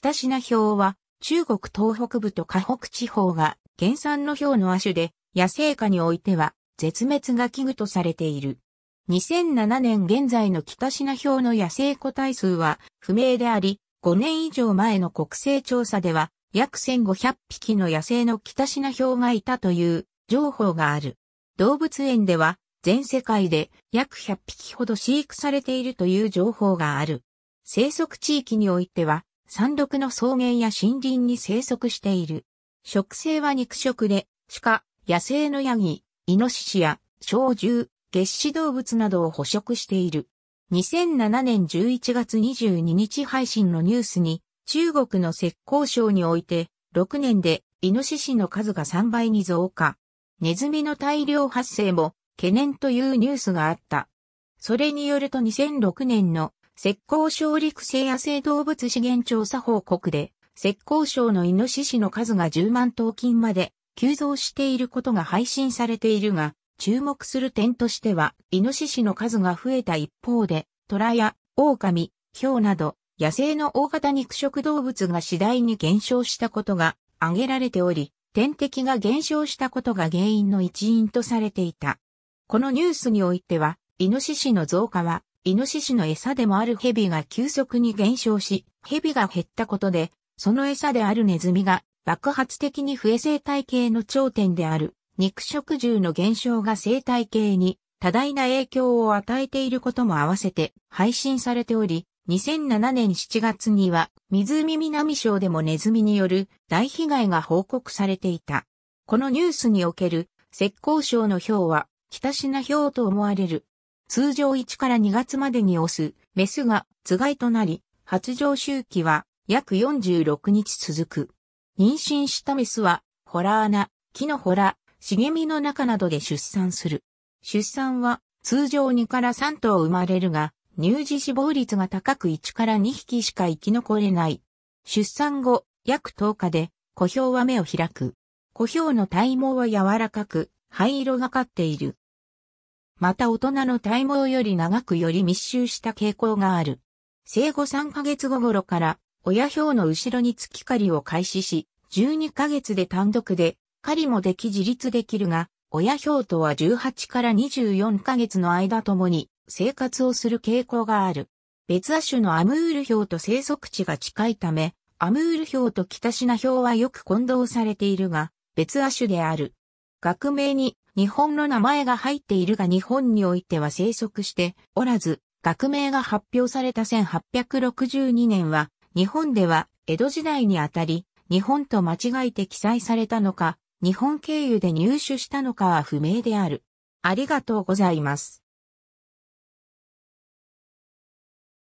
北品ナは中国東北部と河北地方が原産のヒの亜種で野生下においては絶滅が危惧とされている。2007年現在の北品ナの野生個体数は不明であり、5年以上前の国勢調査では約1500匹の野生の北品ナがいたという情報がある。動物園では全世界で約100匹ほど飼育されているという情報がある。生息地域においては山麓の草原や森林に生息している。食性は肉食で、鹿、野生のヤギ、イノシシや、小獣、月子動物などを捕食している。2007年11月22日配信のニュースに、中国の浙江省において、6年で、イノシシの数が3倍に増加。ネズミの大量発生も、懸念というニュースがあった。それによると2006年の石膏省陸生野生動物資源調査報告で、石膏省のイノシシの数が10万頭近まで急増していることが配信されているが、注目する点としては、イノシシの数が増えた一方で、虎や狼、豹など、野生の大型肉食動物が次第に減少したことが挙げられており、天敵が減少したことが原因の一因とされていた。このニュースにおいては、イノシシの増加は、イノシシの餌でもあるヘビが急速に減少し、ヘビが減ったことで、その餌であるネズミが爆発的に増え生態系の頂点である肉食獣の減少が生態系に多大な影響を与えていることも合わせて配信されており、2007年7月には湖南省でもネズミによる大被害が報告されていた。このニュースにおける石膏省の氷は北品氷と思われる通常1から2月までにオス、メスがつがいとなり、発情周期は約46日続く。妊娠したメスは、ホラー穴、木のホラ、茂みの中などで出産する。出産は通常2から3頭生まれるが、乳児死亡率が高く1から2匹しか生き残れない。出産後、約10日で、小氷は目を開く。小氷の体毛は柔らかく、灰色がかっている。また大人の体毛より長くより密集した傾向がある。生後3ヶ月後頃から親表の後ろに月狩りを開始し、12ヶ月で単独で狩りもでき自立できるが、親表とは18から24ヶ月の間ともに生活をする傾向がある。別亜種のアムール表と生息地が近いため、アムール表と北シナ表はよく混同されているが、別亜種である。学名に日本の名前が入っているが日本においては生息しておらず、学名が発表された1862年は、日本では江戸時代にあたり、日本と間違えて記載されたのか、日本経由で入手したのかは不明である。ありがとうございます。